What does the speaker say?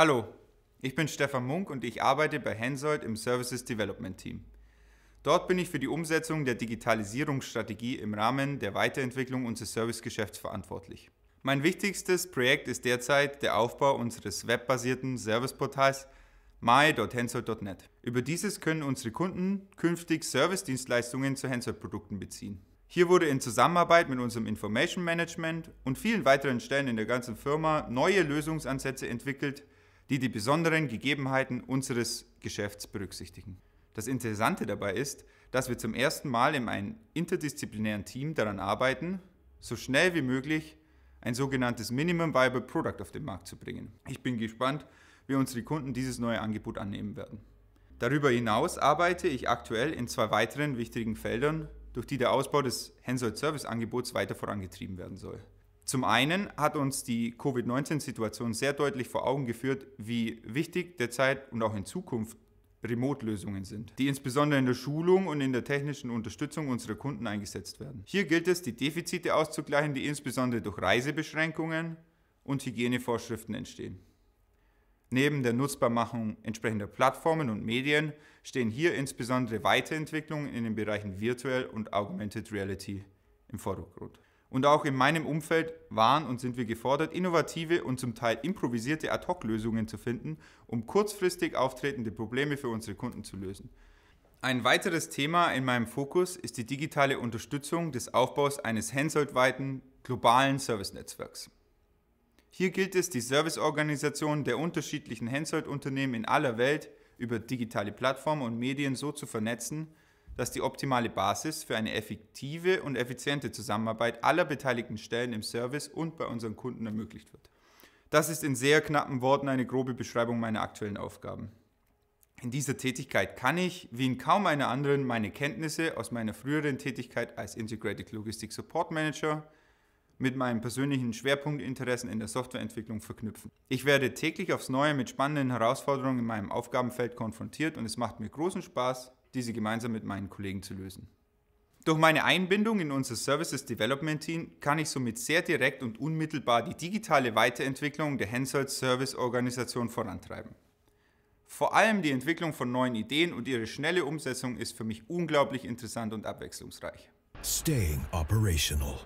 Hallo, ich bin Stefan Munk und ich arbeite bei Hensoldt im Services Development Team. Dort bin ich für die Umsetzung der Digitalisierungsstrategie im Rahmen der Weiterentwicklung unseres Servicegeschäfts verantwortlich. Mein wichtigstes Projekt ist derzeit der Aufbau unseres webbasierten Serviceportals my.hensoldt.net. Über dieses können unsere Kunden künftig Servicedienstleistungen zu Hensoldt-Produkten beziehen. Hier wurde in Zusammenarbeit mit unserem Information Management und vielen weiteren Stellen in der ganzen Firma neue Lösungsansätze entwickelt, die die besonderen Gegebenheiten unseres Geschäfts berücksichtigen. Das Interessante dabei ist, dass wir zum ersten Mal in einem interdisziplinären Team daran arbeiten, so schnell wie möglich ein sogenanntes Minimum Viable Product auf den Markt zu bringen. Ich bin gespannt, wie unsere Kunden dieses neue Angebot annehmen werden. Darüber hinaus arbeite ich aktuell in zwei weiteren wichtigen Feldern, durch die der Ausbau des Hensoldt Service Angebots weiter vorangetrieben werden soll. Zum einen hat uns die Covid-19-Situation sehr deutlich vor Augen geführt, wie wichtig derzeit und auch in Zukunft Remote-Lösungen sind, die insbesondere in der Schulung und in der technischen Unterstützung unserer Kunden eingesetzt werden. Hier gilt es, die Defizite auszugleichen, die insbesondere durch Reisebeschränkungen und Hygienevorschriften entstehen. Neben der Nutzbarmachung entsprechender Plattformen und Medien stehen hier insbesondere Weiterentwicklungen in den Bereichen Virtual und Augmented Reality im Vordergrund und auch in meinem Umfeld waren und sind wir gefordert, innovative und zum Teil improvisierte Ad-Hoc-Lösungen zu finden, um kurzfristig auftretende Probleme für unsere Kunden zu lösen. Ein weiteres Thema in meinem Fokus ist die digitale Unterstützung des Aufbaus eines hensoldt-weiten globalen Servicenetzwerks. Hier gilt es, die Serviceorganisationen der unterschiedlichen hensold unternehmen in aller Welt über digitale Plattformen und Medien so zu vernetzen, dass die optimale Basis für eine effektive und effiziente Zusammenarbeit aller beteiligten Stellen im Service und bei unseren Kunden ermöglicht wird. Das ist in sehr knappen Worten eine grobe Beschreibung meiner aktuellen Aufgaben. In dieser Tätigkeit kann ich, wie in kaum einer anderen, meine Kenntnisse aus meiner früheren Tätigkeit als Integrated Logistics Support Manager mit meinen persönlichen Schwerpunktinteressen in der Softwareentwicklung verknüpfen. Ich werde täglich aufs Neue mit spannenden Herausforderungen in meinem Aufgabenfeld konfrontiert und es macht mir großen Spaß, diese gemeinsam mit meinen Kollegen zu lösen. Durch meine Einbindung in unser Services Development Team kann ich somit sehr direkt und unmittelbar die digitale Weiterentwicklung der Hensoldt Service Organisation vorantreiben. Vor allem die Entwicklung von neuen Ideen und ihre schnelle Umsetzung ist für mich unglaublich interessant und abwechslungsreich. Staying operational.